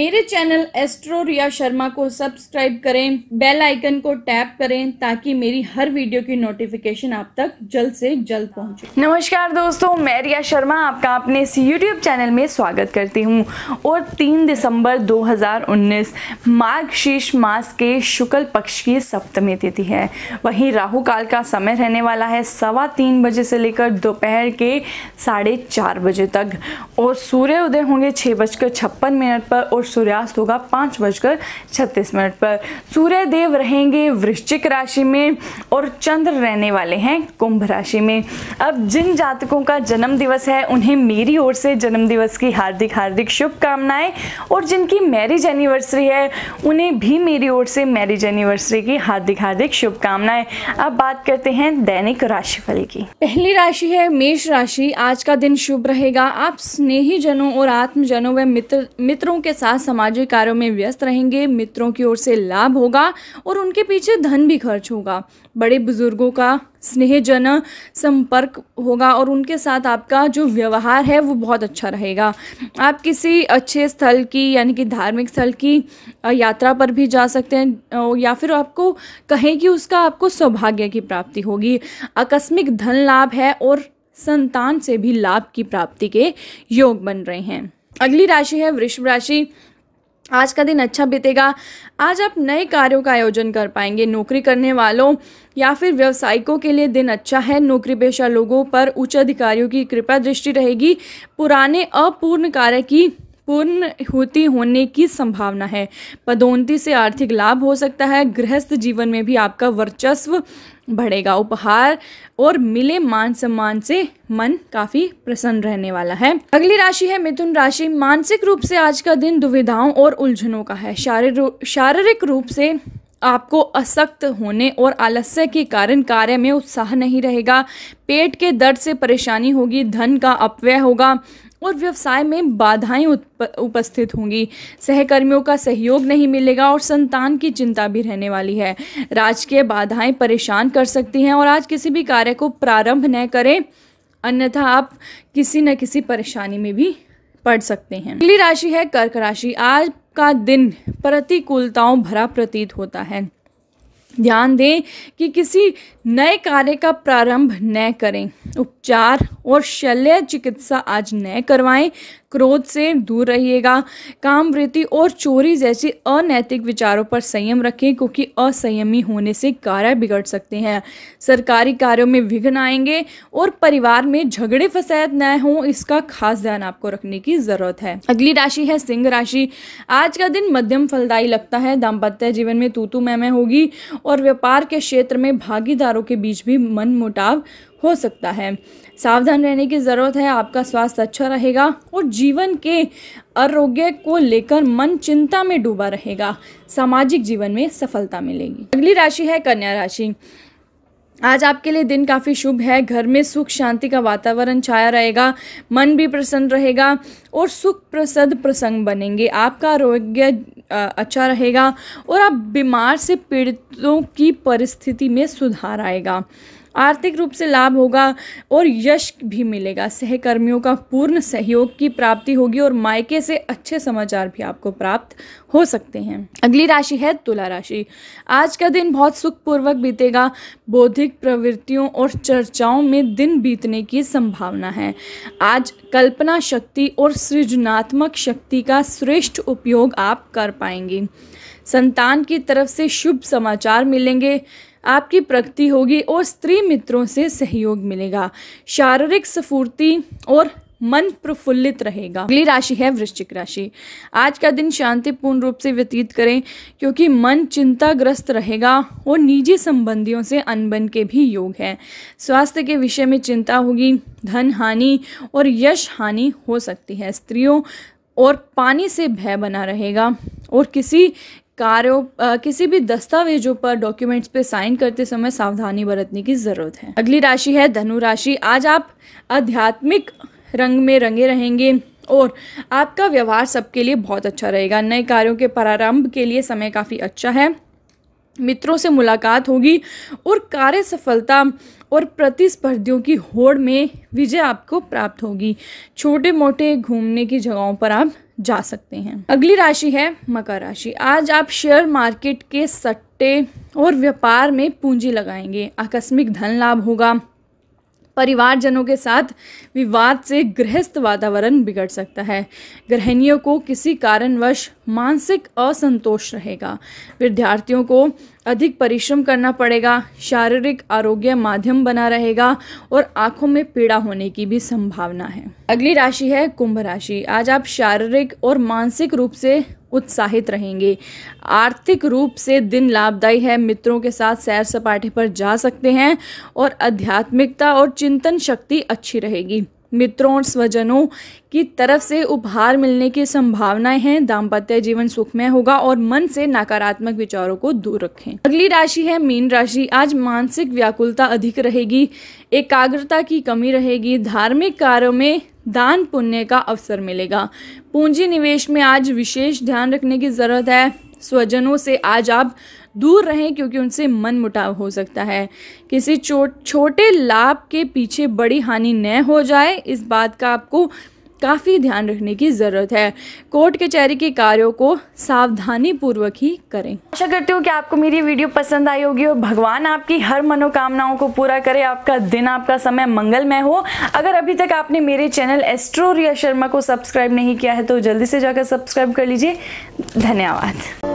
मेरे channel astro रिया शर्मा को subscribe करें बेल आइकन को टैप करें ताकि मेरी हर वीडियो की नोटिफिकेशन आप तक जल्द से जल्द पहुंचे नमस्कार दोस्तों मैं रिया शर्मा आपका अपने इस यूट्यूब चैनल में स्वागत करती हूं और 3 दिसंबर 2019 माघ शीर्ष मास के शुक्ल पक्ष की सप्तमी तिथि है वहीं राहुकाल का समय रहने वाला है सवा तीन बजे से लेकर दोपहर के साढ़े चार बजे तक और सूर्य उदय होंगे छः बजकर छप्पन मिनट पर और सूर्यास्त होगा पाँच बजकर छत्तीस मिनट पर सूर्य देव रहेंगे वृश्चिक राशि में और चंद्र रहने वाले हैं कुंभ राशि में अब जिन जातकों का जन्म दिवस है उन्हें मेरी ओर से जन्म दिवस की हार्दिक हार्दिक शुभकामनाएं और जिनकी मैरिज एनिवर्सरी है उन्हें भी मेरी ओर से मैरिज एनिवर्सरी की हार्दिक हार्दिक शुभकामनाएं अब बात करते हैं दैनिक राशिफल की पहली राशि है मेष राशि आज का दिन शुभ रहेगा आप स्नेही जनों और आत्मजनों व मित्र मित्रों के साथ सामाजिक कार्यों में व्यस्त रहेंगे मित्रों की ओर से लाभ होगा और उनके पीछे धन भी खर्च होगा बड़े बुजुर्गों का स्नेहजन संपर्क होगा और उनके साथ आपका जो व्यवहार है वो बहुत अच्छा रहेगा आप किसी अच्छे स्थल की यानी कि धार्मिक स्थल की यात्रा पर भी जा सकते हैं या फिर आपको कहें कि उसका आपको सौभाग्य की प्राप्ति होगी आकस्मिक धन लाभ है और संतान से भी लाभ की प्राप्ति के योग बन रहे हैं अगली राशि है वृषभ राशि आज का दिन अच्छा बीतेगा आज आप नए कार्यों का आयोजन कर पाएंगे नौकरी करने वालों या फिर व्यवसायिकों के लिए दिन अच्छा है नौकरी पेशा लोगों पर उच्च अधिकारियों की कृपा दृष्टि रहेगी पुराने अपूर्ण कार्य की पुनर्हुति होने की संभावना है पदोन्नति से आर्थिक लाभ हो सकता है गृहस्थ जीवन में भी आपका वर्चस्व बढ़ेगा उपहार और मिले मान सम्मान से मन काफी प्रसन्न रहने वाला है अगली राशि है मिथुन राशि मानसिक रूप से आज का दिन दुविधाओं और उलझनों का है शारीरिक रूप से आपको असक्त होने और आलस्य के कारण कार्य में उत्साह नहीं रहेगा पेट के दर्द से परेशानी होगी धन का अपव्यय होगा और व्यवसाय में बाधाएं उपस्थित होंगी सहकर्मियों का सहयोग नहीं मिलेगा और संतान की चिंता भी रहने वाली है राजकीय बाधाएं परेशान कर सकती हैं और आज किसी भी कार्य को प्रारंभ न करें अन्यथा आप किसी न किसी परेशानी में भी पड़ सकते हैं अगली राशि है कर्क राशि आज का दिन प्रतिकूलताओं भरा प्रतीत होता है ध्यान दें कि किसी नए कार्य का प्रारंभ न करें उपचार और शल्य चिकित्सा आज न करवाएं क्रोध से दूर रहिएगा काम वृत्ति और चोरी जैसे अनैतिक विचारों पर संयम रखें क्योंकि असंयमी होने से कार्य बिगड़ सकते हैं सरकारी कार्यों में विघ्न आएंगे और परिवार में झगड़े फसाद न हो इसका खास ध्यान आपको रखने की जरूरत है अगली राशि है सिंह राशि आज का दिन मध्यम फलदायी लगता है दाम्पत्य जीवन में तूतू मैं होगी और व्यापार के क्षेत्र में भागीदारों के बीच भी मन मुटाव हो सकता है सावधान रहने की ज़रूरत है आपका स्वास्थ्य अच्छा रहेगा और जीवन के आरोग्य को लेकर मन चिंता में डूबा रहेगा सामाजिक जीवन में सफलता मिलेगी अगली राशि है कन्या राशि आज आपके लिए दिन काफ़ी शुभ है घर में सुख शांति का वातावरण छाया रहेगा मन भी प्रसन्न रहेगा और सुख प्रसद प्रसंग बनेंगे आपका आरोग्य अच्छा रहेगा और आप बीमार से पीड़ितों की परिस्थिति में सुधार आएगा आर्थिक रूप से लाभ होगा और यश भी मिलेगा सहकर्मियों का पूर्ण सहयोग की प्राप्ति होगी और मायके से अच्छे समाचार भी आपको प्राप्त हो सकते हैं अगली राशि है तुला राशि आज का दिन बहुत सुखपूर्वक बीतेगा बौद्धिक प्रवृत्तियों और चर्चाओं में दिन बीतने की संभावना है आज कल्पना शक्ति और सृजनात्मक शक्ति का श्रेष्ठ उपयोग आप कर पाएंगे संतान की तरफ से शुभ समाचार मिलेंगे आपकी प्रगति होगी और स्त्री मित्रों से सहयोग मिलेगा शारीरिक स्फूर्ति और मन प्रफुल्लित रहेगा अगली राशि है वृश्चिक राशि आज का दिन शांतिपूर्ण रूप से व्यतीत करें क्योंकि मन चिंताग्रस्त रहेगा और निजी संबंधियों से अनबन के भी योग है स्वास्थ्य के विषय में चिंता होगी धन हानि और यश हानि हो सकती है स्त्रियों और पानी से भय बना रहेगा और किसी कार्यों किसी भी दस्तावेजों पर डॉक्यूमेंट्स पे साइन करते समय सावधानी बरतने की ज़रूरत है अगली राशि है धनु राशि आज आप आध्यात्मिक रंग में रंगे रहेंगे और आपका व्यवहार सबके लिए बहुत अच्छा रहेगा नए कार्यों के प्रारंभ के लिए समय काफ़ी अच्छा है मित्रों से मुलाकात होगी और कार्य सफलता और प्रतिस्पर्धियों की होड़ में विजय आपको प्राप्त होगी छोटे मोटे घूमने की जगहों पर आप जा सकते हैं अगली राशि है मकर राशि आज आप शेयर मार्केट के सट्टे और व्यापार में पूंजी लगाएंगे आकस्मिक धन लाभ होगा परिवारजनों के साथ विवाद से गृहस्थ वातावरण बिगड़ सकता है गृहिणियों को किसी कारणवश मानसिक असंतोष रहेगा विद्यार्थियों को अधिक परिश्रम करना पड़ेगा शारीरिक आरोग्य माध्यम बना रहेगा और आंखों में पीड़ा होने की भी संभावना है अगली राशि है कुंभ राशि आज आप शारीरिक और मानसिक रूप से उत्साहित रहेंगे आर्थिक रूप से दिन लाभदायी है मित्रों के साथ सैर सपाटे पर जा सकते हैं और आध्यात्मिकता और चिंतन शक्ति अच्छी रहेगी मित्रों और स्वजनों की तरफ से उपहार मिलने की संभावनाएं हैं दाम्पत्य जीवन सुखमय होगा और मन से नकारात्मक विचारों को दूर रखें अगली राशि है मीन राशि आज मानसिक व्याकुलता अधिक रहेगी एकाग्रता की कमी रहेगी धार्मिक कार्यों में दान पुण्य का अवसर मिलेगा पूंजी निवेश में आज विशेष ध्यान रखने की ज़रूरत है स्वजनों से आज आप दूर रहें क्योंकि उनसे मन मुटाव हो सकता है किसी छोटे लाभ के पीछे बड़ी हानि न हो जाए इस बात का आपको काफ़ी ध्यान रखने की ज़रूरत है कोर्ट कचहरी के कार्यों को सावधानी पूर्वक ही करें आशा करती हूँ कि आपको मेरी वीडियो पसंद आई होगी और भगवान आपकी हर मनोकामनाओं को पूरा करे आपका दिन आपका समय मंगलमय हो अगर अभी तक आपने मेरे चैनल एस्ट्रोरिया शर्मा को सब्सक्राइब नहीं किया है तो जल्दी से जाकर सब्सक्राइब कर लीजिए धन्यवाद